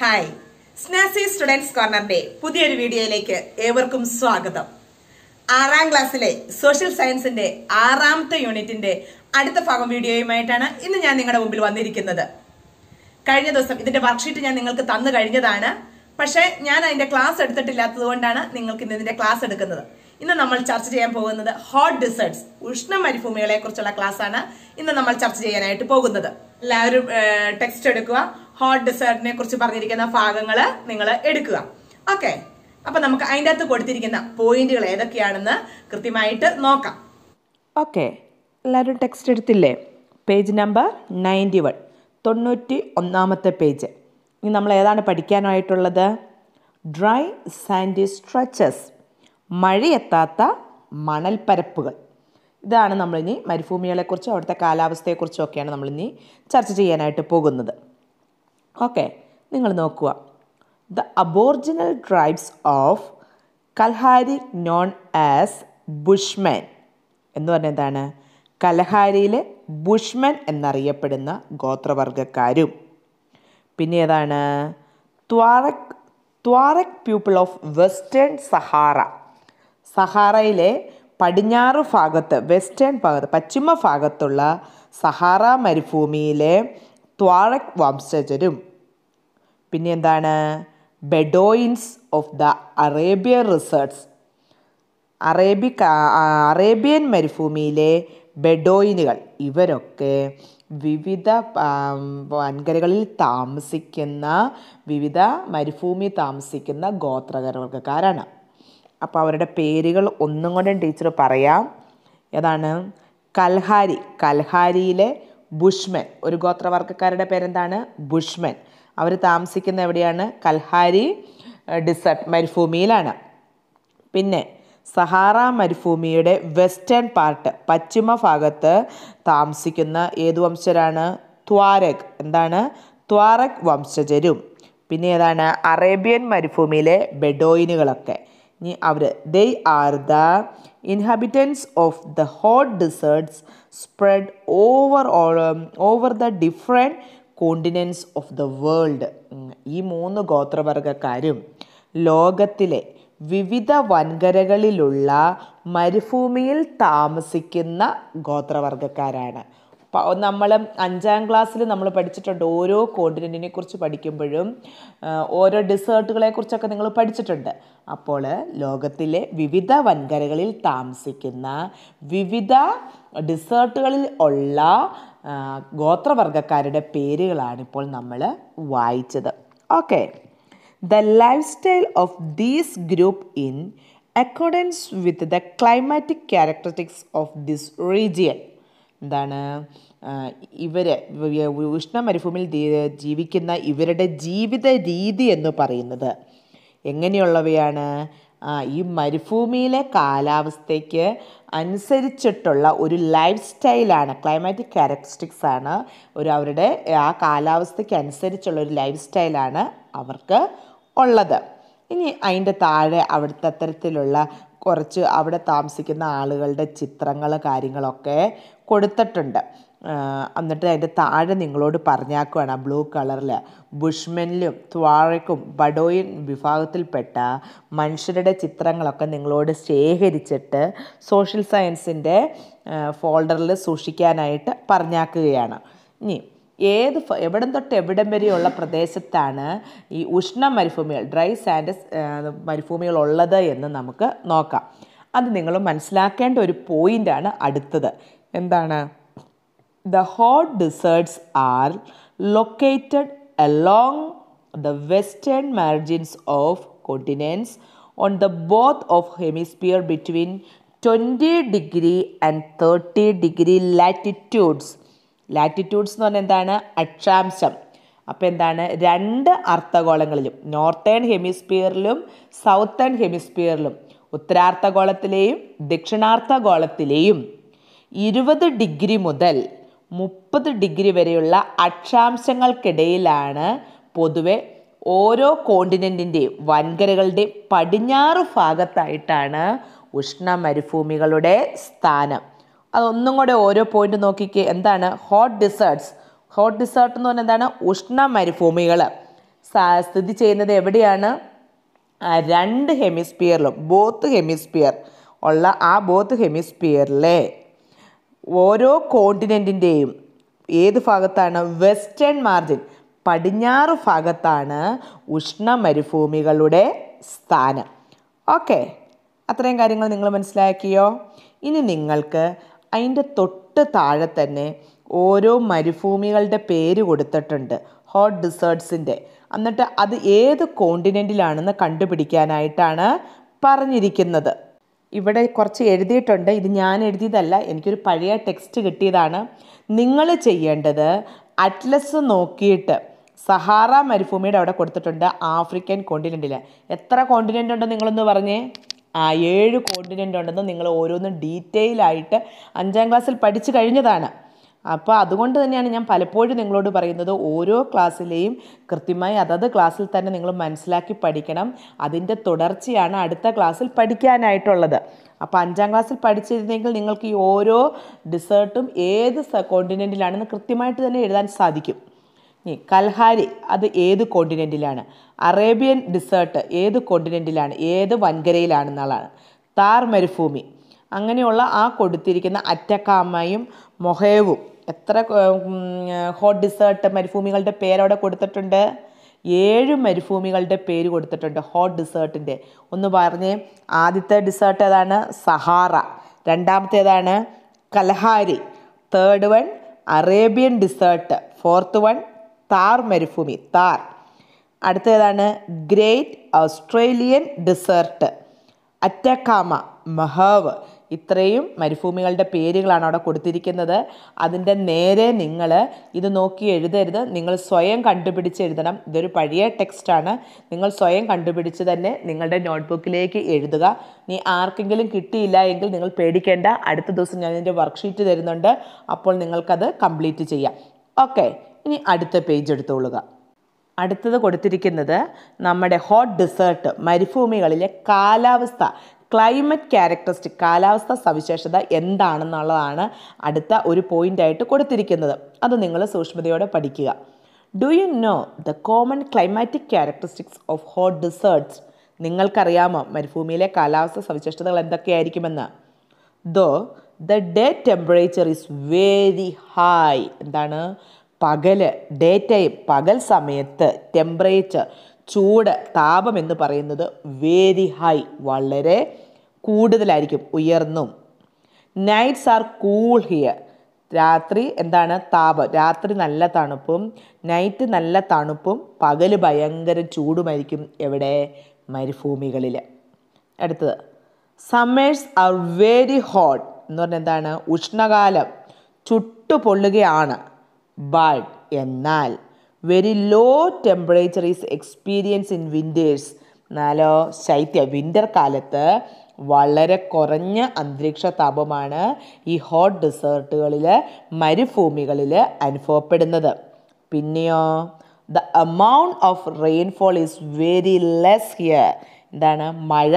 Hi സ്നാസി students കോർണറിന്റെ പുതിയൊരു വീഡിയോയിലേക്ക് ഏവർക്കും സ്വാഗതം ആറാം ക്ലാസ്സിലെ സോഷ്യൽ സയൻസിന്റെ ആറാമത്തെ യൂണിറ്റിന്റെ അടുത്ത ഭാഗം വീഡിയോയുമായിട്ടാണ് ഇന്ന് ഞാൻ നിങ്ങളുടെ മുമ്പിൽ വന്നിരിക്കുന്നത് കഴിഞ്ഞ ദിവസം ഇതിന്റെ വർക്ക്ഷീറ്റ് ഞാൻ നിങ്ങൾക്ക് തന്നു കഴിഞ്ഞതാണ് പക്ഷേ ഞാൻ അതിന്റെ ക്ലാസ് എടുത്തിട്ടില്ലാത്തത് കൊണ്ടാണ് നിങ്ങൾക്ക് ഇന്ന് ഇതിന്റെ ക്ലാസ് എടുക്കുന്നത് ഇന്ന് നമ്മൾ ചർച്ച ചെയ്യാൻ പോകുന്നത് ഹോട്ട് ഡിസേർട്സ് ഉഷ്ണ മരുഭൂമികളെ കുറിച്ചുള്ള ക്ലാസ്സാണ് ഇന്ന് നമ്മൾ ചർച്ച ചെയ്യാനായിട്ട് പോകുന്നത് എല്ലാവരും ടെക്സ്റ്റ് എടുക്കുക ഹോട്ട് ഡിസേർട്ടിനെ കുറിച്ച് പറഞ്ഞിരിക്കുന്ന ഭാഗങ്ങൾ നിങ്ങൾ എടുക്കുക ഓക്കെ അപ്പൊ നമുക്ക് അതിൻ്റെ അകത്ത് കൊടുത്തിരിക്കുന്ന പോയിന്റുകൾ ഏതൊക്കെയാണെന്ന് കൃത്യമായിട്ട് നോക്കാം ഓക്കെ എല്ലാവരും ടെക്സ്റ്റ് എടുത്തില്ലേ പേജ് നമ്പർ നയൻറ്റി വൺ തൊണ്ണൂറ്റി ഒന്നാമത്തെ പേജ് ഇനി നമ്മൾ ഏതാണ് പഠിക്കാനായിട്ടുള്ളത് ഡ്രൈ സാൻഡി സ്ട്രെച്ചസ് മഴയെത്താത്ത മണൽപ്പരപ്പുകൾ ഇതാണ് നമ്മളിനി മരുഭൂമികളെക്കുറിച്ചും അവിടുത്തെ ഒക്കെയാണ് നമ്മളിനി ചർച്ച ചെയ്യാനായിട്ട് പോകുന്നത് ഓക്കെ നിങ്ങൾ നോക്കുക the aboriginal tribes of Kalahari known as Bushman എന്ന് പറഞ്ഞാൽ എന്താണ് കലഹാരിയിലെ ബുഷ്മൻ എന്നറിയപ്പെടുന്ന ഗോത്രവർഗക്കാരും പിന്നെ ഏതാണ് Tuareg Tuareg people of western Sahara സഹാറയിലെ പടിഞ്ഞാറ് ഭാഗത്ത് വെസ്റ്റേൺ ഭാഗത്ത് പശ്ചിമ ഭാഗത്തുള്ള സഹാറ മരുഭൂമിയിലെ ത്വാഴക് വംശജരും പിന്നെ എന്താണ് Bedouins of the Arabian deserts അറേബി അറേബ്യൻ മരുഭൂമിയിലെ ബെഡോയിനുകൾ ഇവരൊക്കെ വിവിധ വൻകരകളിൽ താമസിക്കുന്ന വിവിധ മരുഭൂമി താമസിക്കുന്ന ഗോത്രവർഗക്കാരാണ് അപ്പോൾ അവരുടെ പേരുകൾ ഒന്നും കൂടെ ടീച്ചർ പറയാം ഏതാണ് കൽഹാരി കൽഹാരിയിലെ ബുഷ്മൻ ഒരു ഗോത്രവർഗ്ഗക്കാരുടെ പേരെന്താണ് ബുഷ്മൻ അവർ താമസിക്കുന്ന എവിടെയാണ് കൽഹാരി ഡിസർട്ട് മരുഭൂമിയിലാണ് പിന്നെ സഹാറ മരുഭൂമിയുടെ വെസ്റ്റേൺ പാർട്ട് പശ്ചിമ ഭാഗത്ത് താമസിക്കുന്ന ഏത് വംശജരാണ് ത്വാരക് എന്താണ് ത്വാരക് വംശജരും പിന്നെ ഏതാണ് അറേബ്യൻ മരുഭൂമിയിലെ ബെഡോയിനുകളൊക്കെ ഇനി അവർ they are the inhabitants of the hot deserts spread over over the different continents of the world ഈ മൂന്ന് ഗോത്രവർഗക്കാരും ലോകത്തിലെ വിവിധ വൻകരകളിലുള്ള മരുഭൂമിയിൽ താമസിക്കുന്ന ഗോത്രവർഗക്കാരാണ് നമ്മൾ അഞ്ചാം ക്ലാസ്സിൽ നമ്മൾ പഠിച്ചിട്ടുണ്ട് ഓരോ കോണ്ടിനെ കുറിച്ച് പഠിക്കുമ്പോഴും ഓരോ ഡിസേർട്ടുകളെ കുറിച്ചൊക്കെ നിങ്ങൾ പഠിച്ചിട്ടുണ്ട് അപ്പോൾ ലോകത്തിലെ വിവിധ വൻകരകളിൽ താമസിക്കുന്ന വിവിധ ഡിസേർട്ടുകളിൽ ഉള്ള ഗോത്രവർഗക്കാരുടെ ഇപ്പോൾ നമ്മൾ വായിച്ചത് okay the life style of these group in accordance with the climatic characteristics of this region എന്താണ് ഇവർ ഉഷ്ണ മരുഭൂമിയിൽ ജീവിക്കുന്ന ഇവരുടെ ജീവിത രീതി എന്ന് പറയുന്നത് എങ്ങനെയുള്ളവയാണ് ഈ മരുഭൂമിയിലെ കാലാവസ്ഥയ്ക്ക് അനുസരിച്ചിട്ടുള്ള ഒരു ലൈഫ് സ്റ്റൈലാണ് ക്ലൈമാറ്റിക് ക്യാരക്ടറിസ്റ്റിക്സ് ആണ് ഒരു അവരുടെ ആ കാലാവസ്ഥയ്ക്ക് അനുസരിച്ചുള്ള ഒരു ലൈഫ് സ്റ്റൈലാണ് അവർക്ക് ഉള്ളത് ഇനി അതിൻ്റെ താഴെ അവിടുത്തെ അത്തരത്തിലുള്ള കുറച്ച് അവിടെ താമസിക്കുന്ന ആളുകളുടെ ചിത്രങ്ങൾ കാര്യങ്ങളൊക്കെ കൊടുത്തിട്ടുണ്ട് എന്നിട്ട് അതിൻ്റെ താഴെ നിങ്ങളോട് പറഞ്ഞാക്കുവാണ് ആ ബ്ലൂ കളറിൽ ബുഷ്മെനിലും ത്വാഴയ്ക്കും ബഡോയിൻ വിഭാഗത്തിൽപ്പെട്ട മനുഷ്യരുടെ ചിത്രങ്ങളൊക്കെ നിങ്ങളോട് ശേഖരിച്ചിട്ട് സോഷ്യൽ സയൻസിൻ്റെ ഫോൾഡറിൽ സൂക്ഷിക്കാനായിട്ട് പറഞ്ഞാക്കുകയാണ് ഇനി ഏത് എവിടം തൊട്ട് എവിടം വരെയുള്ള പ്രദേശത്താണ് ഈ ഉഷ്ണ മരുഭൂമികൾ ഡ്രൈ സാൻഡസ് മരുഭൂമികൾ ഉള്ളത് എന്ന് നമുക്ക് നോക്കാം അത് നിങ്ങൾ മനസ്സിലാക്കേണ്ട ഒരു പോയിൻ്റാണ് അടുത്തത് എന്താണ് the hot deserts are located along the western margins of continents on the both of hemisphere between twenty degree and thirty degree latitudes latitudes എന്ന് പറഞ്ഞാൽ എന്താണ് അക്ഷാംശം അപ്പോൾ എന്താണ് രണ്ട് അർദ്ധഗോളങ്ങളിലും നോർത്തേൺ ഹെമിസ്പിയറിലും സൗത്തേൺ ഹെമിസ്പിയറിലും ഉത്തരാർത്ഥഗോളത്തിലെയും ദക്ഷിണാർത്ഥഗോളത്തിലെയും ഇരുപത് ഡിഗ്രി മുതൽ മുപ്പത് ഡിഗ്രി വരെയുള്ള അക്ഷാംശങ്ങൾക്കിടയിലാണ് പൊതുവെ ഓരോ കോണ്ടിനെൻറ്റിൻ്റെയും വൻകരകളുടെ പടിഞ്ഞാറ് ഭാഗത്തായിട്ടാണ് ഉഷ്ണ മരുഭൂമികളുടെ സ്ഥാനം അതൊന്നും കൂടെ ഓരോ പോയിന്റ് നോക്കിക്കേ എന്താണ് ഹോട്ട് ഡിസേർട്ട്സ് ഹോട്ട് ഡിസേർട്ട് എന്ന് പറഞ്ഞാൽ എന്താണ് ഉഷ്ണ മരുഭൂമികൾ സ്ഥിതി ചെയ്യുന്നത് എവിടെയാണ് രണ്ട് ഹെമിസ്പിയറിലും ബോത്ത് ഹെമിസ്പിയർ ഉള്ള ആ ബോത്ത് ഹെമിസ്പിയറിലെ ഓരോ കോണ്ടിനെൻറ്റിൻ്റെയും ഏത് ഭാഗത്താണ് വെസ്റ്റേൺ മാർജിൻ പടിഞ്ഞാറ് ഭാഗത്താണ് ഉഷ്ണമരുഭൂമികളുടെ സ്ഥാനം ഓക്കെ അത്രയും കാര്യങ്ങൾ നിങ്ങൾ മനസ്സിലാക്കിയോ ഇനി നിങ്ങൾക്ക് അതിൻ്റെ തൊട്ട് താഴെ തന്നെ ഓരോ മരുഭൂമികളുടെ പേര് കൊടുത്തിട്ടുണ്ട് ഹോട്ട് ഡിസേർട്ട്സിൻ്റെ എന്നിട്ട് അത് ഏത് കോണ്ടിനെൻറ്റിലാണെന്ന് കണ്ടുപിടിക്കാനായിട്ടാണ് പറഞ്ഞിരിക്കുന്നത് ഇവിടെ കുറച്ച് എഴുതിയിട്ടുണ്ട് ഇത് ഞാൻ എഴുതിയതല്ല എനിക്കൊരു പഴയ ടെക്സ്റ്റ് കിട്ടിയതാണ് നിങ്ങൾ ചെയ്യേണ്ടത് അറ്റ്ലസ് നോക്കിയിട്ട് സഹാറ മരുഭൂമിയുടെ അവിടെ കൊടുത്തിട്ടുണ്ട് ആഫ്രിക്കൻ കോണ്ടിനെൻറ്റിൽ എത്ര കോണ്ടിനെൻ്റ് ഉണ്ടെന്ന് നിങ്ങളൊന്ന് പറഞ്ഞേ ആ ഏഴ് കോണ്ടിനെൻ്റ് ഉണ്ടെന്ന് നിങ്ങൾ ഓരോന്നും ഡീറ്റെയിൽ ആയിട്ട് അഞ്ചാം ക്ലാസ്സിൽ പഠിച്ചു കഴിഞ്ഞതാണ് അപ്പോൾ അതുകൊണ്ട് തന്നെയാണ് ഞാൻ പലപ്പോഴും നിങ്ങളോട് പറയുന്നത് ഓരോ ക്ലാസ്സിലെയും കൃത്യമായി അതത് ക്ലാസ്സിൽ തന്നെ നിങ്ങൾ മനസ്സിലാക്കി പഠിക്കണം അതിൻ്റെ തുടർച്ചയാണ് അടുത്ത ക്ലാസ്സിൽ പഠിക്കാനായിട്ടുള്ളത് അപ്പോൾ അഞ്ചാം ക്ലാസ്സിൽ പഠിച്ചിരുന്നെങ്കിൽ നിങ്ങൾക്ക് ഈ ഓരോ ഡിസേർട്ടും ഏത് കോണ്ടിനെൻറ്റിലാണെന്ന് കൃത്യമായിട്ട് തന്നെ എഴുതാൻ സാധിക്കും ഇനി കൽഹാരി അത് ഏത് കോണ്ടിനെൻറ്റിലാണ് അറേബ്യൻ ഡിസേർട്ട് ഏത് കോണ്ടിനെൻറ്റിലാണ് ഏത് വൻകരയിലാണെന്നുള്ളതാണ് താർ മരുഭൂമി അങ്ങനെയുള്ള ആ കൊടുത്തിരിക്കുന്ന അറ്റക്കാമയും മൊഹേവും എത്ര ഹോട്ട് ഡിസേർട്ട് മരുഭൂമികളുടെ പേരവിടെ കൊടുത്തിട്ടുണ്ട് ഏഴ് മരുഭൂമികളുടെ പേര് കൊടുത്തിട്ടുണ്ട് ഹോട്ട് ഡിസേർട്ടിൻ്റെ ഒന്ന് പറഞ്ഞ് ആദ്യത്തെ ഡിസേർട്ട് ഏതാണ് സഹാറ രണ്ടാമത്തേതാണ് Kalahari third one Arabian desert fourth one Thar മരുഭൂമി താർ അടുത്തേതാണ് great Australian desert Atacama Mojave ഇത്രയും മരുഭൂമികളുടെ പേരുകളാണ് അവിടെ കൊടുത്തിരിക്കുന്നത് അതിൻ്റെ നേരെ നിങ്ങൾ ഇത് നോക്കി എഴുതരുത് നിങ്ങൾ സ്വയം കണ്ടുപിടിച്ച് എഴുതണം ഇതൊരു പഴയ ടെക്സ്റ്റാണ് നിങ്ങൾ സ്വയം കണ്ടുപിടിച്ച് തന്നെ നിങ്ങളുടെ നോട്ട്ബുക്കിലേക്ക് എഴുതുക നീ ആർക്കെങ്കിലും കിട്ടിയില്ല എങ്കിൽ നിങ്ങൾ പേടിക്കേണ്ട അടുത്ത ദിവസം ഞാൻ ഇതിൻ്റെ വർക്ക്ഷീറ്റ് തരുന്നുണ്ട് അപ്പോൾ നിങ്ങൾക്കത് കംപ്ലീറ്റ് ചെയ്യാം ഓക്കെ ഇനി അടുത്ത പേജ് എടുത്തോളുക അടുത്തത് കൊടുത്തിരിക്കുന്നത് നമ്മുടെ ഹോട്ട് ഡെസേർട്ട് മരുഭൂമികളിലെ കാലാവസ്ഥ ക്ലൈമറ്റ് ക്യാരക്ടറിസ്റ്റിക് കാലാവസ്ഥ സവിശേഷത എന്താണെന്നുള്ളതാണ് അടുത്ത ഒരു പോയിൻ്റായിട്ട് കൊടുത്തിരിക്കുന്നത് അത് നിങ്ങൾ സൂക്ഷ്മതയോടെ പഠിക്കുക do you know the common climatic characteristics of hot deserts നിങ്ങൾക്കറിയാമോ മരുഭൂമിയിലെ കാലാവസ്ഥ സവിശേഷതകൾ എന്തൊക്കെയായിരിക്കുമെന്ന് though the day temperature is very high എന്താണ് പകൽ ഡേ ടൈം പകൽ സമയത്ത് ടെമ്പറേച്ചർ ചൂട് താപം എന്ന് പറയുന്നത് വെരി ഹൈ വളരെ കൂടുതലായിരിക്കും ഉയർന്നും നൈറ്റ്സ് ആർ കൂൾ ഹിയർ രാത്രി എന്താണ് താപം രാത്രി നല്ല തണുപ്പും നൈറ്റ് നല്ല തണുപ്പും പകൽ ഭയങ്കര ചൂടുമായിരിക്കും എവിടെ മരുഭൂമികളിൽ അടുത്തത് സമ്മേഴ്സ് ആർ വെരി ഹോട്ട് എന്ന് പറഞ്ഞാൽ എന്താണ് ഉഷ്ണകാലം ചുട്ടു പൊള്ളുകയാണ് ബട്ട് എന്നാൽ very low temperature is experience in winters എന്നാലോ ശൈത്യ വിൻ്റർ കാലത്ത് വളരെ കുറഞ്ഞ അന്തരീക്ഷ താപമാണ് ഈ ഹോട്ട് ഡെസേർട്ടുകളിൽ മരുഭൂമികളിൽ അനുഭവപ്പെടുന്നത് പിന്നെയോ the amount of rainfall is very less here എന്താണ് മഴ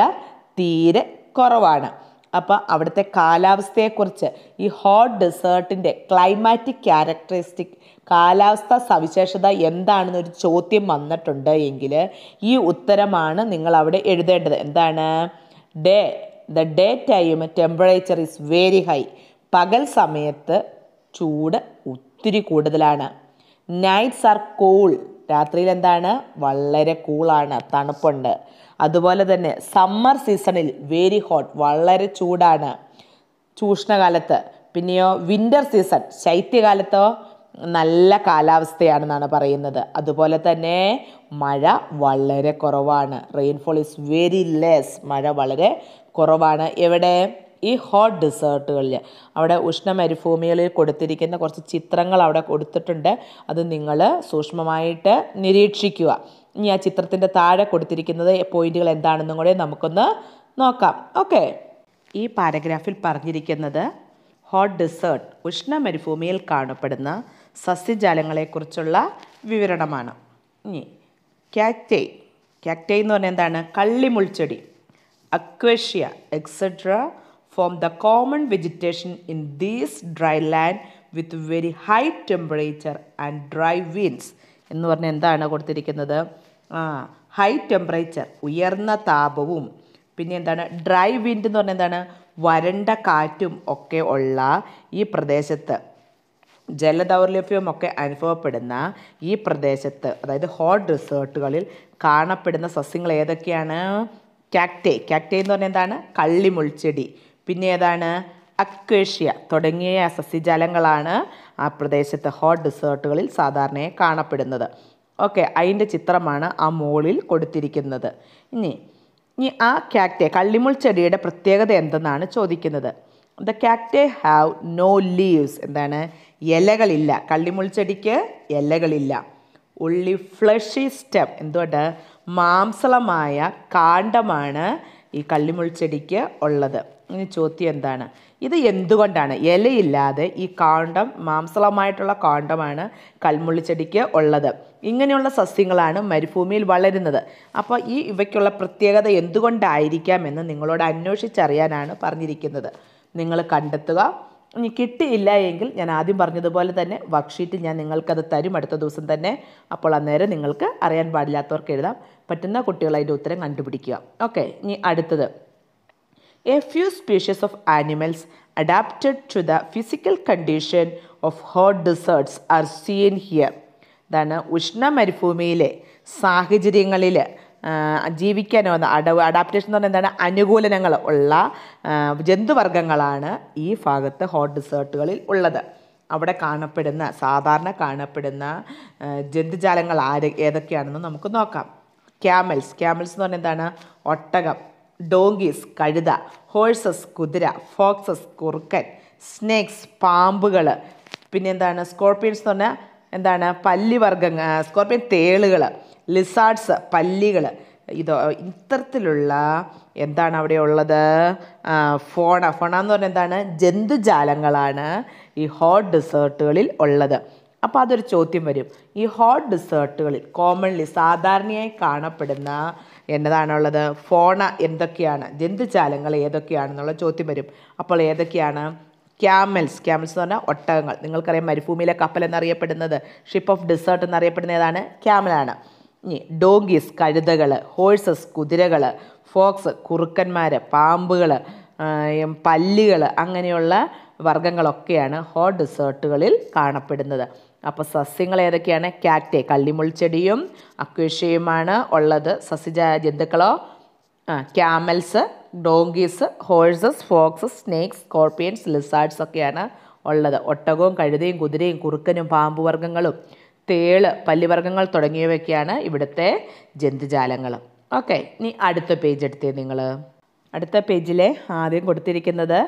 തീരെ കുറവാണ് അപ്പോൾ അവിടുത്തെ കാലാവസ്ഥയെക്കുറിച്ച് ഈ ഹോട്ട് ഡെസേർട്ടിൻ്റെ ക്ലൈമാറ്റിക് ക്യാരക്ടറിസ്റ്റിക് കാലാവസ്ഥ സവിശേഷത എന്താണെന്നൊരു ചോദ്യം വന്നിട്ടുണ്ട് എങ്കിൽ ഈ ഉത്തരമാണ് നിങ്ങൾ അവിടെ എഴുതേണ്ടത് എന്താണ് day the day time temperature is very high പകൽ സമയത്ത് ചൂട് ഒത്തിരി കൂടുതലാണ് നൈറ്റ്സ് ആർ കൂൾ രാത്രിയിൽ എന്താണ് വളരെ കൂളാണ് തണുപ്പുണ്ട് അതുപോലെ തന്നെ സമ്മർ സീസണിൽ വെരി ഹോട്ട് വളരെ ചൂടാണ് ചൂഷണകാലത്ത് പിന്നെയോ വിൻ്റർ സീസൺ ശൈത്യകാലത്തോ നല്ല കാലാവസ്ഥയാണെന്നാണ് പറയുന്നത് അതുപോലെ തന്നെ മഴ വളരെ കുറവാണ് റെയിൻഫോൾ ഈസ് വെരി ലെസ് മഴ വളരെ കുറവാണ് എവിടെ ഈ ഹോട്ട് ഡെസേർട്ടുകളിൽ അവിടെ മരുഭൂമികളിൽ കൊടുത്തിരിക്കുന്ന കുറച്ച് ചിത്രങ്ങൾ അവിടെ കൊടുത്തിട്ടുണ്ട് അത് നിങ്ങൾ സൂക്ഷ്മമായിട്ട് നിരീക്ഷിക്കുക ഇനി ആ ചിത്രത്തിൻ്റെ താഴെ കൊടുത്തിരിക്കുന്നത് പോയിന്റുകൾ എന്താണെന്നും കൂടെ നമുക്കൊന്ന് നോക്കാം ഓക്കെ ഈ പാരഗ്രാഫിൽ പറഞ്ഞിരിക്കുന്നത് ഹോട്ട് ഡെസേർട്ട് മരുഭൂമിയിൽ കാണപ്പെടുന്ന സസ്യജാലങ്ങളെക്കുറിച്ചുള്ള വിവരണമാണ് ഇനി ക്യാക്റ്റൈ ക്യാക്റ്റൈ എന്ന് പറഞ്ഞാൽ എന്താണ് കള്ളിമുൾച്ചെടി acacia etcetera form the common vegetation in these dry land with very high temperature and dry winds എന്ന് പറഞ്ഞാൽ എന്താണ് കൊടുത്തിരിക്കുന്നത് ഹൈ ടെമ്പറേച്ചർ ഉയർന്ന താപവും പിന്നെ എന്താണ് ഡ്രൈ വിൻഡ് എന്ന് പറഞ്ഞാൽ എന്താണ് വരണ്ട കാറ്റും ഒക്കെ ഉള്ള ഈ പ്രദേശത്ത് ജലദൗർലഭ്യമൊക്കെ അനുഭവപ്പെടുന്ന ഈ പ്രദേശത്ത് അതായത് ഹോട്ട് റിസോർട്ടുകളിൽ കാണപ്പെടുന്ന സസ്യങ്ങൾ ഏതൊക്കെയാണ് ക്യാക്ടേ ക്യാക്ടേ എന്ന് പറഞ്ഞാൽ എന്താണ് കള്ളിമുൾച്ചെടി പിന്നെ ഏതാണ് അക്വേഷ്യ തുടങ്ങിയ സസ്യജാലങ്ങളാണ് ആ പ്രദേശത്തെ ഹോട്ട് ഡിസേർട്ടുകളിൽ സാധാരണയായി കാണപ്പെടുന്നത് ഓക്കെ അതിൻ്റെ ചിത്രമാണ് ആ മോളിൽ കൊടുത്തിരിക്കുന്നത് ഇനി ഇനി ആ ക്യാക്ടേ കള്ളിമുൾ ചെടിയുടെ പ്രത്യേകത എന്തെന്നാണ് ചോദിക്കുന്നത് the cacti have no leaves എന്താണ് ഇലകളില്ല കള്ളിമുൾച്ചെടിക്ക് ഇലകളില്ല ഉള്ളി ഫ്ലഷി സ്റ്റെം എന്തുകൊണ്ട് മാംസളമായ കാണ്ടമാണ് ഈ കള്ളിമുൾച്ചെടിക്ക് ഉള്ളത് ഇനി ചോദ്യം എന്താണ് ഇത് എന്തുകൊണ്ടാണ് ഇലയില്ലാതെ ഈ കാണ്ടം മാംസളമായിട്ടുള്ള കാണ്ടമാണ് കൽമുള്ളിച്ചെടിക്ക് ഉള്ളത് ഇങ്ങനെയുള്ള സസ്യങ്ങളാണ് മരുഭൂമിയിൽ വളരുന്നത് അപ്പോൾ ഈ ഇവയ്ക്കുള്ള പ്രത്യേകത എന്ന് നിങ്ങളോട് അന്വേഷിച്ചറിയാനാണ് പറഞ്ഞിരിക്കുന്നത് നിങ്ങൾ കണ്ടെത്തുക ഇനി കിട്ടിയില്ല എങ്കിൽ ഞാൻ ആദ്യം പറഞ്ഞതുപോലെ തന്നെ വർക്ക്ഷീറ്റ് ഞാൻ നിങ്ങൾക്കത് തരും അടുത്ത ദിവസം തന്നെ അപ്പോൾ അന്നേരം നിങ്ങൾക്ക് അറിയാൻ പാടില്ലാത്തവർക്ക് എഴുതാം പറ്റുന്ന കുട്ടികൾ അതിൻ്റെ ഉത്തരം കണ്ടുപിടിക്കുക ഓക്കെ ഇനി അടുത്തത് a few species of animals adapted to the physical condition of hot deserts are seen here ഇതാണ് ഉഷ്ണ മരുഭൂമിയിലെ സാഹചര്യങ്ങളിൽ ജീവിക്കാനോ അഡ അഡാപ്റ്റേഷൻ എന്ന് പറഞ്ഞാൽ എന്താണ് അനുകൂലനങ്ങൾ ഉള്ള ജന്തുവർഗങ്ങളാണ് ഈ ഭാഗത്ത് ഹോട്ട് ഡിസേർട്ടുകളിൽ ഉള്ളത് അവിടെ കാണപ്പെടുന്ന സാധാരണ കാണപ്പെടുന്ന ജന്തുജാലങ്ങൾ ആര് ഏതൊക്കെയാണെന്ന് നമുക്ക് നോക്കാം ക്യാമൽസ് ക്യാമൽസ് എന്ന് പറഞ്ഞാൽ എന്താണ് ഒട്ടകം ഡോങ്കീസ് കഴുത ഹോഴ്സസ് കുതിര ഫോക്സസ് കുറുക്കൻ സ്നേക്സ് പാമ്പുകൾ പിന്നെ എന്താണ് സ്കോർപ്പിയൻസ് എന്ന് പറഞ്ഞാൽ എന്താണ് പല്ലിവർഗ്ഗങ്ങൾ സ്കോർപ്പിയൻ തേളുകൾ ലിസാർഡ്സ് പല്ലികൾ ഇത് ഇത്തരത്തിലുള്ള എന്താണ് അവിടെ ഉള്ളത് ഫോണ ഫോണ എന്ന് പറഞ്ഞാൽ എന്താണ് ജന്തുജാലങ്ങളാണ് ഈ ഹോട്ട് ഡെസേർട്ടുകളിൽ ഉള്ളത് അപ്പോൾ അതൊരു ചോദ്യം വരും ഈ ഹോട്ട് ഡെസേർട്ടുകളിൽ കോമൺലി സാധാരണയായി കാണപ്പെടുന്ന എന്നതാണുള്ളത് ഫോണ എന്തൊക്കെയാണ് ജന്തുജാലങ്ങൾ ഏതൊക്കെയാണെന്നുള്ള ചോദ്യം വരും അപ്പോൾ ഏതൊക്കെയാണ് ക്യാമൽസ് ക്യാമൽസ് എന്ന് പറഞ്ഞാൽ ഒട്ടകങ്ങൾ നിങ്ങൾക്കറിയാം മരുഭൂമിയിലെ കപ്പൽ എന്നറിയപ്പെടുന്നത് ഷിപ്പ് ഓഫ് ഡെസേർട്ട് എന്നറിയപ്പെടുന്ന ഏതാണ് ക്യാമലാണ് ഇനി ഡോഗീസ് കഴുതകൾ ഹോഴ്സസ് കുതിരകൾ ഫോക്സ് കുറുക്കന്മാർ പാമ്പുകൾ പല്ലികൾ അങ്ങനെയുള്ള വർഗ്ഗങ്ങളൊക്കെയാണ് ഹോട്ട് ഡെസേർട്ടുകളിൽ കാണപ്പെടുന്നത് അപ്പോൾ സസ്യങ്ങൾ ഏതൊക്കെയാണ് കാറ്റെ കള്ളിമുൾച്ചെടിയും അക്വേഷ്യയുമാണ് ഉള്ളത് സസ്യജ ജന്തുക്കളോ ആ camels donkeys horses fox snakes scorpions lizards ഒക്കെയാണ് ഉള്ളത് ഒട്ടകവും കഴുതയും കുതിരയും കുറുക്കനും പാമ്പുവർഗ്ഗങ്ങളും തേള് പല്ലിവർഗ്ഗങ്ങൾ തുടങ്ങിയവയൊക്കെയാണ് ഇവിടുത്തെ ജന്തുജാലങ്ങൾ ഓക്കെ ഇനി അടുത്ത പേജ് എടുത്തേ നിങ്ങൾ അടുത്ത പേജിലെ ആദ്യം കൊടുത്തിരിക്കുന്നത്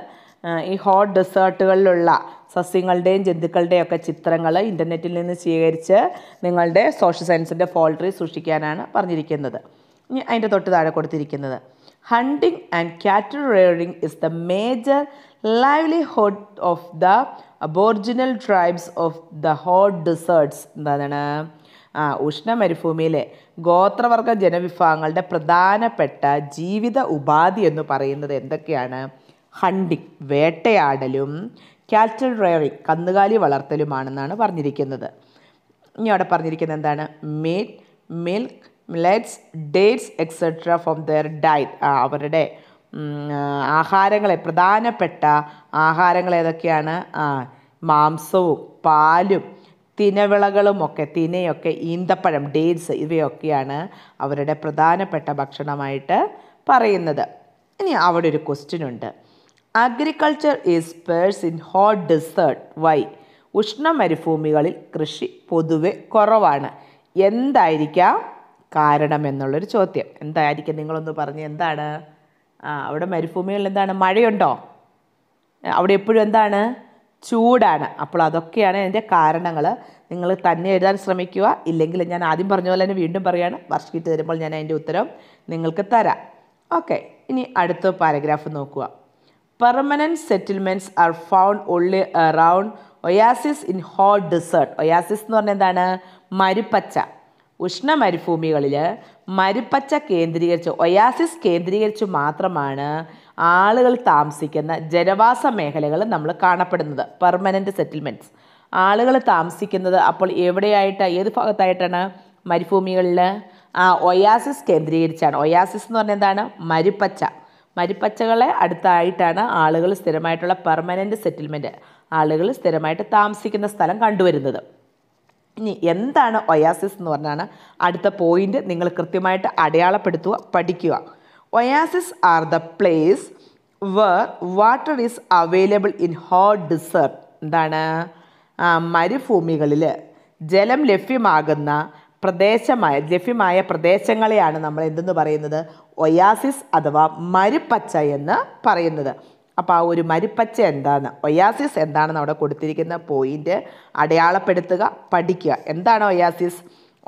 ഈ ഹോട്ട് ഡെസേർട്ടുകളിലുള്ള സസ്യങ്ങളുടെയും ജന്തുക്കളുടെയും ഒക്കെ ചിത്രങ്ങൾ ഇൻ്റർനെറ്റിൽ നിന്ന് സ്വീകരിച്ച് നിങ്ങളുടെ സോഷ്യൽ സയൻസിൻ്റെ ഫോൾഡറിൽ സൂക്ഷിക്കാനാണ് പറഞ്ഞിരിക്കുന്നത് ഇനി അതിൻ്റെ തൊട്ട് താഴെ കൊടുത്തിരിക്കുന്നത് hunting and cattle rearing is the major livelihood of the aboriginal tribes of the hot deserts എന്താണ് ആ ഉഷ്ണമരുഭൂമിയിലെ ഗോത്രവർഗ ജനവിഭാഗങ്ങളുടെ പ്രധാനപ്പെട്ട ജീവിത ഉപാധി എന്ന് പറയുന്നത് എന്തൊക്കെയാണ് ഹണ്ടിങ് വേട്ടയാടലും കാറ്റൽ റയറിങ് കന്നുകാലി വളർത്തലുമാണെന്നാണ് പറഞ്ഞിരിക്കുന്നത് ഇനി അവിടെ പറഞ്ഞിരിക്കുന്നത് എന്താണ് meat milk millets dates etcetera from their diet അവരുടെ ആഹാരങ്ങളെ പ്രധാനപ്പെട്ട ആഹാരങ്ങൾ ഏതൊക്കെയാണ് മാംസവും പാലും തിനവിളകളും ഒക്കെ തിനയൊക്കെ ഈന്തപ്പഴം ഡേറ്റ്സ് ഇവയൊക്കെയാണ് അവരുടെ പ്രധാനപ്പെട്ട ഭക്ഷണമായിട്ട് പറയുന്നത് ഇനി അവിടെ ഒരു ക്വസ്റ്റ്യൻ ഉണ്ട് agriculture is purse in hot desert why ഉഷ്ണ മരുഭൂമികളിൽ കൃഷി പൊതുവെ കുറവാണ് എന്തായിരിക്കാം കാരണം എന്നുള്ളൊരു ചോദ്യം എന്തായിരിക്കും നിങ്ങളൊന്ന് പറഞ്ഞ് എന്താണ് ആ അവിടെ മരുഭൂമികളിൽ എന്താണ് മഴയുണ്ടോ അവിടെ എപ്പോഴും എന്താണ് ചൂടാണ് അപ്പോൾ അതൊക്കെയാണ് എൻ്റെ കാരണങ്ങൾ നിങ്ങൾ തന്നെ എഴുതാൻ ശ്രമിക്കുക ഇല്ലെങ്കിൽ ഞാൻ ആദ്യം പറഞ്ഞ പോലെ തന്നെ വീണ്ടും പറയുകയാണ് വർഷിക്കിട്ട് തരുമ്പോൾ ഞാൻ അതിൻ്റെ ഉത്തരം നിങ്ങൾക്ക് തരാം ഓക്കെ ഇനി അടുത്ത പാരഗ്രാഫ് നോക്കുക permanent settlements are found only around oasis in hot desert oasis എന്ന് പറഞ്ഞാൽ എന്താണ് മരുപ്പച്ച ഉഷ്ണമരുഭൂമികളിൽ മരുപ്പച്ച കേന്ദ്രീകരിച്ച് ഒയാസിസ് കേന്ദ്രീകരിച്ച് മാത്രമാണ് ആളുകൾ താമസിക്കുന്ന ജനവാസ മേഖലകൾ നമ്മൾ കാണപ്പെടുന്നത് പെർമനൻ്റ് സെറ്റിൽമെൻറ്റ്സ് ആളുകൾ താമസിക്കുന്നത് അപ്പോൾ എവിടെയായിട്ട് ഏത് ഭാഗത്തായിട്ടാണ് മരുഭൂമികളിൽ ആ ഒയാസിസ് കേന്ദ്രീകരിച്ചാണ് ഒയാസിസ് എന്ന് പറഞ്ഞാൽ എന്താണ് മരുപ്പച്ച മരുപ്പച്ചകളെ അടുത്തായിട്ടാണ് ആളുകൾ സ്ഥിരമായിട്ടുള്ള പെർമനൻ്റ് സെറ്റിൽമെൻറ്റ് ആളുകൾ സ്ഥിരമായിട്ട് താമസിക്കുന്ന സ്ഥലം കണ്ടുവരുന്നത് ഇനി എന്താണ് ഒയാസിസ് എന്ന് പറഞ്ഞാണ് അടുത്ത പോയിൻ്റ് നിങ്ങൾ കൃത്യമായിട്ട് അടയാളപ്പെടുത്തുക പഠിക്കുക oasis are the place where water is available in hot desert എന്താണ് മരുഭൂമികളിൽ ജലം ലഭ്യമാകുന്ന പ്രദേശമായ ലഭ്യമായ പ്രദേശങ്ങളെയാണ് നമ്മൾ എന്തെന്ന് പറയുന്നത് ഒയാസിസ് അഥവാ മരുപ്പച്ച എന്ന് പറയുന്നത് അപ്പോൾ ആ ഒരു മരുപ്പച്ച എന്താണ് ഒയാസിസ് എന്താണെന്ന് അവിടെ കൊടുത്തിരിക്കുന്ന പോയിൻ്റ് അടയാളപ്പെടുത്തുക പഠിക്കുക എന്താണ് oasis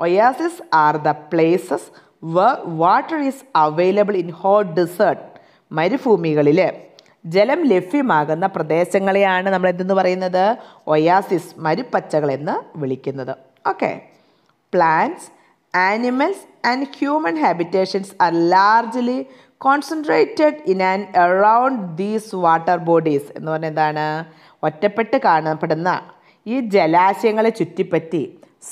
oasis are the places where water is available in hot desert മരുഭൂമികളിൽ ജലം ലഭ്യമാകുന്ന പ്രദേശങ്ങളെയാണ് നമ്മൾ എന്തെന്ന് പറയുന്നത് ഒയാസിസ് എന്ന് വിളിക്കുന്നത് okay plants animals and human habitations are largely concentrated in and around these water bodies എന്ന് പറഞ്ഞാൽ എന്താണ് ഒറ്റപ്പെട്ട് കാണപ്പെടുന്ന ഈ ജലാശയങ്ങളെ ചുറ്റിപ്പറ്റി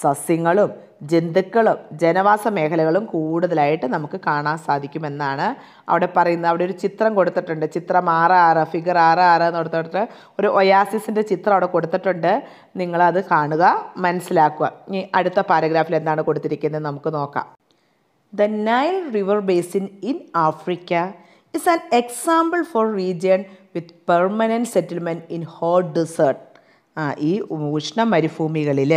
സസ്യങ്ങളും ജന്തുക്കളും ജനവാസ മേഖലകളും കൂടുതലായിട്ട് നമുക്ക് കാണാൻ സാധിക്കുമെന്നാണ് അവിടെ പറയുന്നത് അവിടെ ഒരു ചിത്രം കൊടുത്തിട്ടുണ്ട് ചിത്രം ആറ് ആറ് ഫിഗർ ആറ് ആറ് എന്ന് കൊടുത്തിട്ട് ഒരു ഒയാസിസിൻ്റെ ചിത്രം അവിടെ കൊടുത്തിട്ടുണ്ട് നിങ്ങളത് കാണുക മനസ്സിലാക്കുക ഇനി അടുത്ത പാരഗ്രാഫിൽ എന്താണ് കൊടുത്തിരിക്കുന്നത് നമുക്ക് നോക്കാം The Nile River Basin in Africa is an example for region with permanent settlement in hot desert. ഈ ഉഷ്ണ മരുഭൂമികളിൽ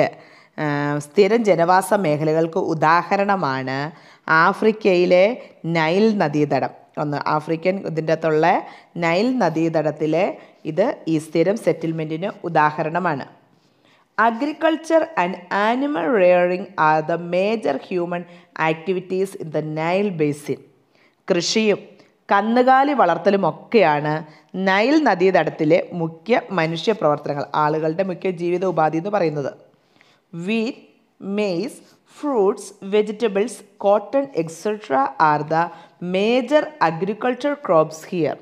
സ്ഥിരം ജനവാസ മേഖലകൾക്ക് ഉദാഹരണമാണ് ആഫ്രിക്കയിലെ നൈൽ നദീതടം ഒന്ന് ആഫ്രിക്കൻ ഇതിൻ്റെ അകത്തുള്ള നൈൽ നദീതടത്തിലെ ഇത് ഈ സ്ഥിരം സെറ്റിൽമെൻറ്റിന് ഉദാഹരണമാണ് agriculture and animal rearing are the major human activities in the Nile basin കൃഷിയും കന്നുകാലി വളർത്തലും ഒക്കെയാണ് നൈൽ നദീതടത്തിലെ മുഖ്യ മനുഷ്യ പ്രവർത്തനങ്ങൾ ആളുകളുടെ മുഖ്യ ജീവിത ഉപാധി എന്ന് പറയുന്നത് wheat maize fruits vegetables cotton etcetera are the major agriculture crops here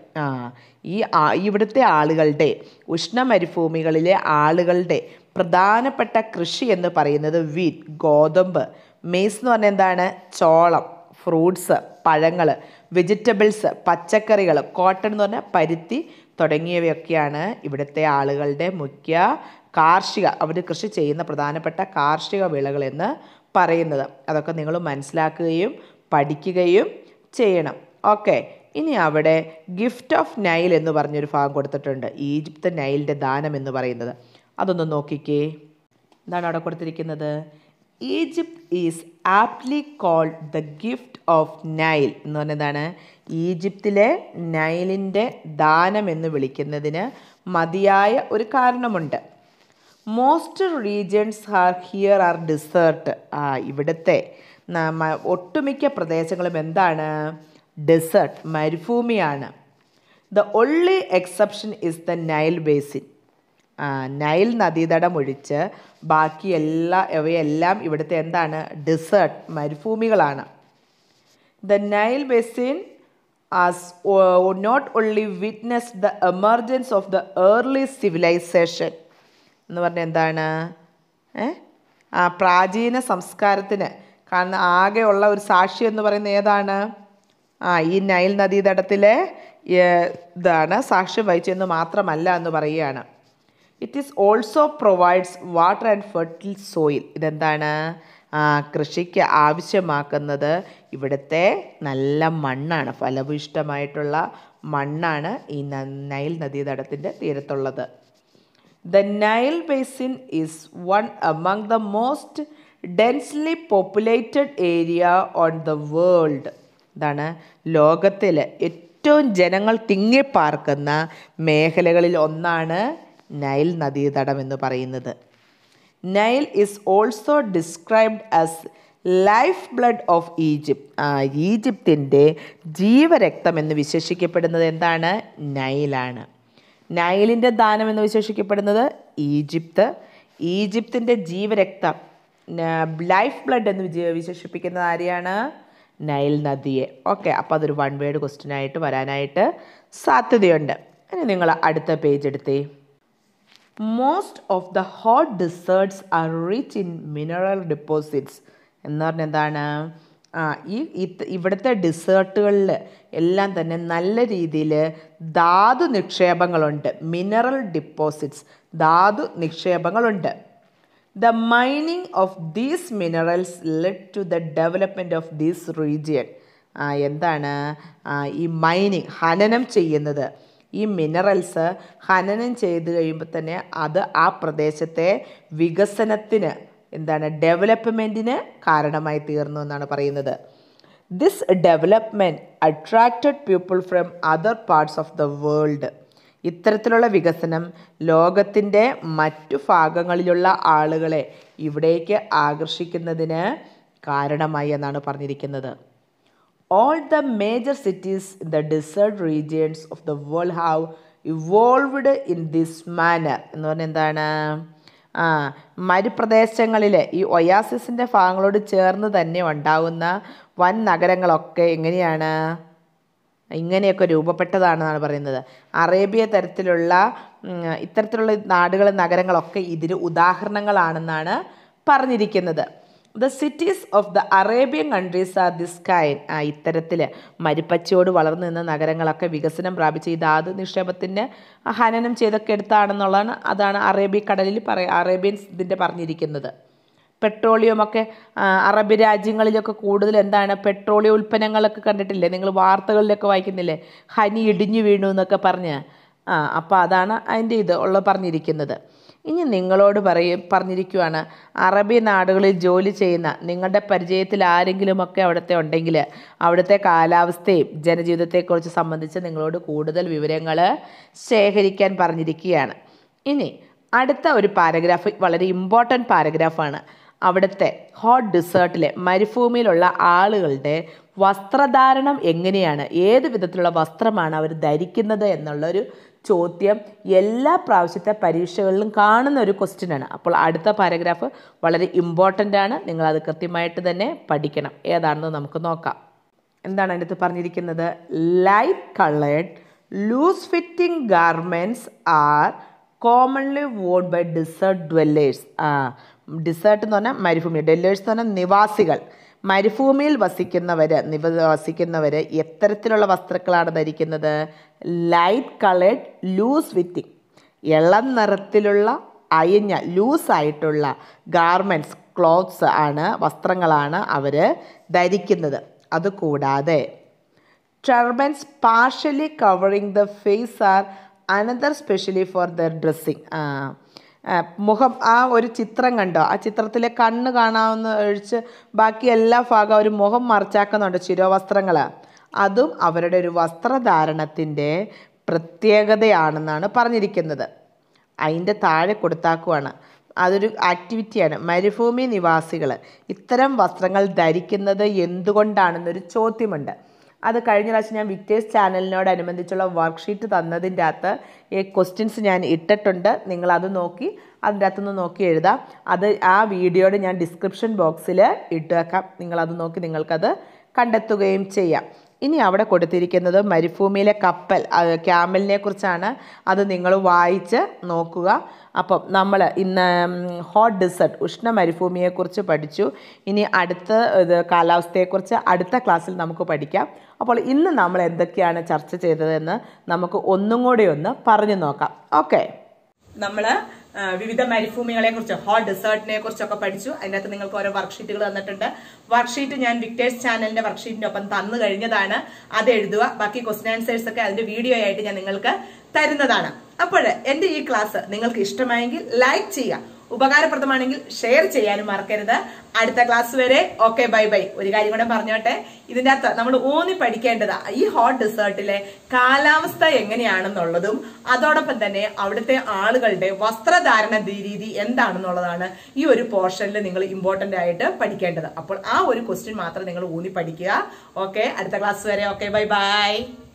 ഈ ഇവിടുത്തെ ആളുകളുടെ ഉഷ്ണമരുഭൂമികളിലെ ആളുകളുടെ പ്രധാനപ്പെട്ട കൃഷി എന്ന് പറയുന്നത് വീറ്റ് ഗോതമ്പ് മെയ്സ് എന്ന് പറഞ്ഞാൽ എന്താണ് ചോളം ഫ്രൂട്ട്സ് പഴങ്ങൾ വെജിറ്റബിൾസ് പച്ചക്കറികൾ കോട്ടൺ എന്ന് പറഞ്ഞാൽ പരുത്തി തുടങ്ങിയവയൊക്കെയാണ് ഇവിടുത്തെ ആളുകളുടെ മുഖ്യ കാർഷിക അവർ കൃഷി ചെയ്യുന്ന പ്രധാനപ്പെട്ട കാർഷിക എന്ന് പറയുന്നത് അതൊക്കെ നിങ്ങൾ മനസ്സിലാക്കുകയും പഠിക്കുകയും ചെയ്യണം ഓക്കെ ഇനി അവിടെ ഗിഫ്റ്റ് ഓഫ് നൈൽ എന്ന് പറഞ്ഞൊരു ഭാഗം കൊടുത്തിട്ടുണ്ട് ഈജിപ്ത് നൈലിൻ്റെ ദാനം എന്ന് പറയുന്നത് അതൊന്ന് നോക്കിക്കേ എന്താണ് അവിടെ കൊടുത്തിരിക്കുന്നത് Egypt is aptly called the gift of Nile എന്ന് പറഞ്ഞതാണ് ഈജിപ്തിലെ നൈലിൻ്റെ ദാനം എന്ന് വിളിക്കുന്നതിന് മതിയായ ഒരു കാരണമുണ്ട് most regions are here are desert ആ ഇവിടുത്തെ ഒട്ടുമിക്ക പ്രദേശങ്ങളും എന്താണ് ഡെസേർട്ട് മരുഭൂമിയാണ് the only exception is the Nile basin Nile നദീതടം ഒഴിച്ച് ബാക്കി എല്ലാ ഇവയെല്ലാം ഇവിടുത്തെ എന്താണ് ഡെസേർട്ട് മരുഭൂമികളാണ് the Nile basin has not only witness the emergence of the early civilization എന്ന് പറഞ്ഞ എന്താണ് ആ പ്രാചീന സംസ്കാരത്തിന് കാരണം ആകെയുള്ള ഒരു സാക്ഷി എന്ന് പറയുന്നത് ഏതാണ് ആ ഈ നൈൽ നദീതടത്തിലെ ഇതാണ് സാക്ഷ്യം വഹിച്ചെന്ന് മാത്രമല്ല എന്ന് പറയുകയാണ് it is also provides water and fertile soil ഇതെന്താണ് കൃഷിക്ക് ആവശ്യമാക്കുന്നത് ഇവിടുത്തെ നല്ല മണ്ണാണ് ഫലഭൂഷ്ടമായിട്ടുള്ള മണ്ണാണ് ഈ നൈൽ നദീതടത്തിൻ്റെ തീരത്തുള്ളത് the Nile basin is one among the most densely populated area on the world ഇതാണ് ലോകത്തിലെ ഏറ്റവും ജനങ്ങൾ തിങ്ങിപ്പാർക്കുന്ന മേഖലകളിൽ ഒന്നാണ് നൈൽ നദീതടം എന്ന് പറയുന്നത് Nile is also described as life blood of Egypt ഈജിപ്തിൻ്റെ ജീവരക്തം എന്ന് വിശേഷിക്കപ്പെടുന്നത് എന്താണ് നൈലാണ് നൈലിൻ്റെ ദാനം എന്ന് വിശേഷിക്കപ്പെടുന്നത് ഈജിപ്ത് ഈജിപ്തിൻ്റെ ജീവരക്തം ലൈഫ് ബ്ലഡ് എന്ന് വിശേഷിപ്പിക്കുന്നത് ആരെയാണ് നൈൽ നദിയെ ഓക്കെ അപ്പോൾ അതൊരു വൺ വേഡ് ക്വസ്റ്റ്യൻ ആയിട്ട് വരാനായിട്ട് സാധ്യതയുണ്ട് ഇനി നിങ്ങൾ അടുത്ത പേജ് എടുത്തേ most of the hot deserts are rich in mineral deposits എന്ന് പറഞ്ഞാൽ എന്താണ് ആ ഈ ഇവിടുത്തെ ഡിസേർട്ടുകളിൽ എല്ലാം തന്നെ നല്ല രീതിയിൽ ധാതു നിക്ഷേപങ്ങളുണ്ട് മിനറൽ ഡിപ്പോസിറ്റ്സ് ധാതു നിക്ഷേപങ്ങളുണ്ട് the mining of these minerals led to the development of these region എന്താണ് ഈ മൈനിങ് ഹനനം ചെയ്യുന്നത് ഈ മിനറൽസ് ഖനനം ചെയ്ത് കഴിയുമ്പോൾ തന്നെ അത് ആ പ്രദേശത്തെ വികസനത്തിന് എന്താണ് ഡെവലപ്മെൻറ്റിന് കാരണമായി തീർന്നു എന്നാണ് പറയുന്നത് this development attracted people from other parts of the world ഇത്തരത്തിലുള്ള വികസനം ലോകത്തിൻ്റെ മറ്റു ഭാഗങ്ങളിലുള്ള ആളുകളെ ഇവിടേക്ക് ആകർഷിക്കുന്നതിന് കാരണമായി എന്നാണ് പറഞ്ഞിരിക്കുന്നത് all the major cities in the desert regions of the world have evolved in this manner എന്ന് പറഞ്ഞാൽ എന്താണ് ആ മരുപ്രദേശങ്ങളിലെ ഈ ഒയാസിസിൻ്റെ ഭാഗങ്ങളോട് ചേർന്ന് തന്നെ ഉണ്ടാകുന്ന വൻ നഗരങ്ങളൊക്കെ എങ്ങനെയാണ് ഇങ്ങനെയൊക്കെ രൂപപ്പെട്ടതാണെന്നാണ് പറയുന്നത് അറേബ്യ തരത്തിലുള്ള ഇത്തരത്തിലുള്ള നാടുകളും നഗരങ്ങളൊക്കെ ഇതിന് ഉദാഹരണങ്ങളാണെന്നാണ് പറഞ്ഞിരിക്കുന്നത് the cities of the Arabian countries are this kind ആ ഇത്തരത്തിൽ മരിപ്പച്ചയോട് വളർന്നു നിന്ന നഗരങ്ങളൊക്കെ വികസനം പ്രാപിച്ച് ഈ ധാതു നിക്ഷേപത്തിൻ്റെ ഹനനം ചെയ്തൊക്കെ എടുത്താണെന്നുള്ളതാണ് അതാണ് അറേബ്യ കടലിൽ പറ അറേബ്യൻസ് ഇതിൻ്റെ പറഞ്ഞിരിക്കുന്നത് പെട്രോളിയമൊക്കെ അറബ് രാജ്യങ്ങളിലൊക്കെ കൂടുതൽ എന്താണ് പെട്രോളിയം ഉൽപ്പന്നങ്ങളൊക്കെ കണ്ടിട്ടില്ലേ നിങ്ങൾ വാർത്തകളിലൊക്കെ വായിക്കുന്നില്ലേ ഹനി ഇടിഞ്ഞു വീണു എന്നൊക്കെ പറഞ്ഞ് ആ അപ്പോൾ അതാണ് അതിൻ്റെ ഇത് ഉള്ള പറഞ്ഞിരിക്കുന്നത് ഇനി നിങ്ങളോട് പറയ പറഞ്ഞിരിക്കുവാണ് അറബി നാടുകളിൽ ജോലി ചെയ്യുന്ന നിങ്ങളുടെ പരിചയത്തിൽ ആരെങ്കിലുമൊക്കെ അവിടുത്തെ ഉണ്ടെങ്കിൽ അവിടുത്തെ കാലാവസ്ഥയും ജനജീവിതത്തെക്കുറിച്ച് സംബന്ധിച്ച് നിങ്ങളോട് കൂടുതൽ വിവരങ്ങൾ ശേഖരിക്കാൻ പറഞ്ഞിരിക്കുകയാണ് ഇനി അടുത്ത ഒരു പാരഗ്രാഫ് വളരെ ഇമ്പോർട്ടൻറ്റ് പാരഗ്രാഫാണ് അവിടുത്തെ ഹോട്ട് ഡിസേർട്ടിലെ മരുഭൂമിയിലുള്ള ആളുകളുടെ വസ്ത്രധാരണം എങ്ങനെയാണ് ഏത് വിധത്തിലുള്ള വസ്ത്രമാണ് അവർ ധരിക്കുന്നത് എന്നുള്ളൊരു ചോദ്യം എല്ലാ പ്രാവശ്യത്തെ പരീക്ഷകളിലും കാണുന്ന ഒരു ക്വസ്റ്റ്യനാണ് അപ്പോൾ അടുത്ത പാരഗ്രാഫ് വളരെ ഇമ്പോർട്ടൻ്റ് ആണ് നിങ്ങളത് കൃത്യമായിട്ട് തന്നെ പഠിക്കണം ഏതാണെന്ന് നമുക്ക് നോക്കാം എന്താണ് അതിനകത്ത് പറഞ്ഞിരിക്കുന്നത് light coloured loose fitting garments are commonly worn by desert dwellers ആ ഡിസേർട്ട് എന്ന് പറഞ്ഞാൽ മരുഭൂമി ഡെല്ലേഴ്സ് എന്ന് പറഞ്ഞാൽ നിവാസികൾ മരുഭൂമിയിൽ വസിക്കുന്നവർ നിവ വസിക്കുന്നവർ എത്തരത്തിലുള്ള വസ്ത്രങ്ങളാണ് ധരിക്കുന്നത് ലൈറ്റ് കളേഡ് ലൂസ് വിത്തിങ് ഇളം നിറത്തിലുള്ള അയഞ്ഞ ലൂസായിട്ടുള്ള ഗാർമെൻറ്റ്സ് ക്ലോത്ത്സ് ആണ് വസ്ത്രങ്ങളാണ് അവർ ധരിക്കുന്നത് അതുകൂടാതെ turbans partially covering the face are another specially for their dressing മുഖം ആ ഒരു ചിത്രം കണ്ടോ ആ ചിത്രത്തിലെ കണ്ണ് കാണാവുന്ന ഒഴിച്ച് ബാക്കി എല്ലാ ഭാഗം അവർ മുഖം മറച്ചാക്കുന്നുണ്ട് ശിരോവസ്ത്രങ്ങൾ അതും അവരുടെ ഒരു വസ്ത്രധാരണത്തിൻ്റെ പ്രത്യേകതയാണെന്നാണ് പറഞ്ഞിരിക്കുന്നത് അതിൻ്റെ താഴെ കൊടുത്താക്കുവാണ് അതൊരു ആക്ടിവിറ്റിയാണ് മരുഭൂമി നിവാസികൾ ഇത്തരം വസ്ത്രങ്ങൾ ധരിക്കുന്നത് എന്തുകൊണ്ടാണെന്നൊരു ചോദ്യമുണ്ട് അത് കഴിഞ്ഞ പ്രാവശ്യം ഞാൻ വിക്ടേഴ്സ് ചാനലിനോടനുബന്ധിച്ചുള്ള വർക്ക്ഷീറ്റ് തന്നതിൻ്റെ അകത്ത് ഈ ക്വസ്റ്റ്യൻസ് ഞാൻ ഇട്ടിട്ടുണ്ട് നിങ്ങൾ അത് നോക്കി അതിൻ്റെ അകത്തുനിന്ന് നോക്കി എഴുതാം അത് ആ വീഡിയോയുടെ ഞാൻ ഡിസ്ക്രിപ്ഷൻ ബോക്സിൽ ഇട്ടേക്കാം നിങ്ങളത് നോക്കി നിങ്ങൾക്കത് കണ്ടെത്തുകയും ചെയ്യാം ഇനി അവിടെ കൊടുത്തിരിക്കുന്നത് മരുഭൂമിയിലെ കപ്പൽ ക്യാമലിനെ കുറിച്ചാണ് അത് നിങ്ങൾ വായിച്ച് നോക്കുക അപ്പം നമ്മൾ ഇന്ന് ഹോട്ട് ഡിസേർട്ട് ഉഷ്ണ മരുഭൂമിയെക്കുറിച്ച് പഠിച്ചു ഇനി അടുത്ത ഇത് കാലാവസ്ഥയെക്കുറിച്ച് അടുത്ത ക്ലാസ്സിൽ നമുക്ക് പഠിക്കാം അപ്പോൾ ഇന്ന് നമ്മൾ എന്തൊക്കെയാണ് ചർച്ച ചെയ്തതെന്ന് നമുക്ക് ഒന്നും കൂടി ഒന്ന് പറഞ്ഞു നോക്കാം ഓക്കെ നമ്മൾ വിവിധ മരുഭൂമികളെ കുറിച്ച് ഹോട്ട് ഡെസേർട്ടിനെ കുറിച്ചൊക്കെ പഠിച്ചു അതിനകത്ത് നിങ്ങൾക്ക് ഓരോ വർക്ക്ഷീറ്റുകൾ തന്നിട്ടുണ്ട് വർക്ക്ഷീറ്റ് ഞാൻ വിക്ടേഴ്സ് ചാനലിന്റെ വർക്ക്ഷീറ്റിന്റെ ഒപ്പം തന്നു കഴിഞ്ഞതാണ് അത് എഴുതുക ബാക്കി ക്വസ്റ്റൻ ആൻസേഴ്സ് ഒക്കെ അതിന്റെ വീഡിയോ ആയിട്ട് ഞാൻ നിങ്ങൾക്ക് തരുന്നതാണ് അപ്പോൾ എന്റെ ഈ ക്ലാസ് നിങ്ങൾക്ക് ഇഷ്ടമായെങ്കിൽ ലൈക്ക് ചെയ്യുക ഉപകാരപ്രദമാണെങ്കിൽ ഷെയർ ചെയ്യാനും മറക്കരുത് അടുത്ത ക്ലാസ് വരെ ഓക്കെ ബൈ ബൈ ഒരു കാര്യം കൂടെ പറഞ്ഞോട്ടെ ഇതിൻ്റെ അകത്ത് നമ്മൾ ഊന്നി പഠിക്കേണ്ടത് ഈ ഹോട്ട് ഡെസേർട്ടിലെ കാലാവസ്ഥ എങ്ങനെയാണെന്നുള്ളതും അതോടൊപ്പം തന്നെ അവിടുത്തെ ആളുകളുടെ വസ്ത്രധാരണ രീതി എന്താണെന്നുള്ളതാണ് ഈ ഒരു പോർഷനിൽ നിങ്ങൾ ഇമ്പോർട്ടൻ്റ് ആയിട്ട് പഠിക്കേണ്ടത് അപ്പോൾ ആ ഒരു ക്വസ്റ്റ്യൻ മാത്രം നിങ്ങൾ ഊന്നി പഠിക്കുക ഓക്കെ അടുത്ത ക്ലാസ് വരെ ഓക്കെ ബൈ ബൈ